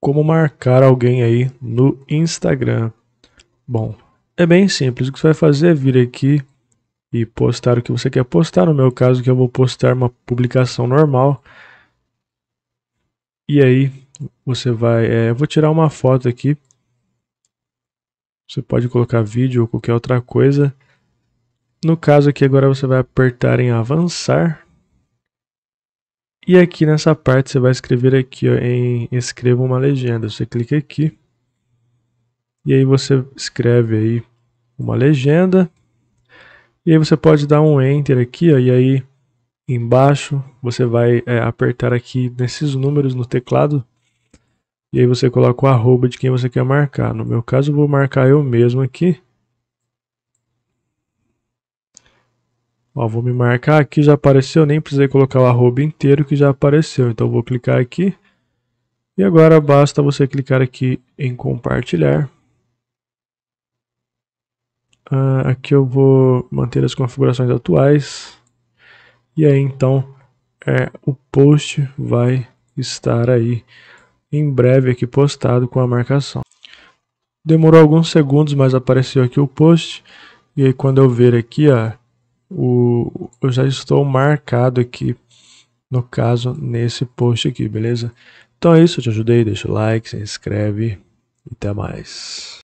como marcar alguém aí no Instagram. Bom, é bem simples. O que você vai fazer é vir aqui e postar o que você quer postar. No meu caso, que eu vou postar uma publicação normal. E aí você vai. É, eu vou tirar uma foto aqui. Você pode colocar vídeo ou qualquer outra coisa. No caso aqui, agora você vai apertar em avançar. E aqui nessa parte você vai escrever aqui ó, em escreva uma legenda. Você clica aqui e aí você escreve aí uma legenda. E aí você pode dar um enter aqui ó, e aí embaixo você vai é, apertar aqui nesses números no teclado e aí você coloca o arroba de quem você quer marcar. No meu caso eu vou marcar eu mesmo aqui. Ó, vou me marcar aqui, já apareceu, nem precisei colocar o arroba inteiro que já apareceu. Então vou clicar aqui. E agora basta você clicar aqui em compartilhar. Ah, aqui eu vou manter as configurações atuais. E aí então é, o post vai estar aí em breve aqui postado com a marcação. Demorou alguns segundos, mas apareceu aqui o post. E aí quando eu ver aqui, ó, o, eu já estou marcado aqui, no caso, nesse post aqui, beleza? Então é isso, eu te ajudei, deixa o like, se inscreve e até mais.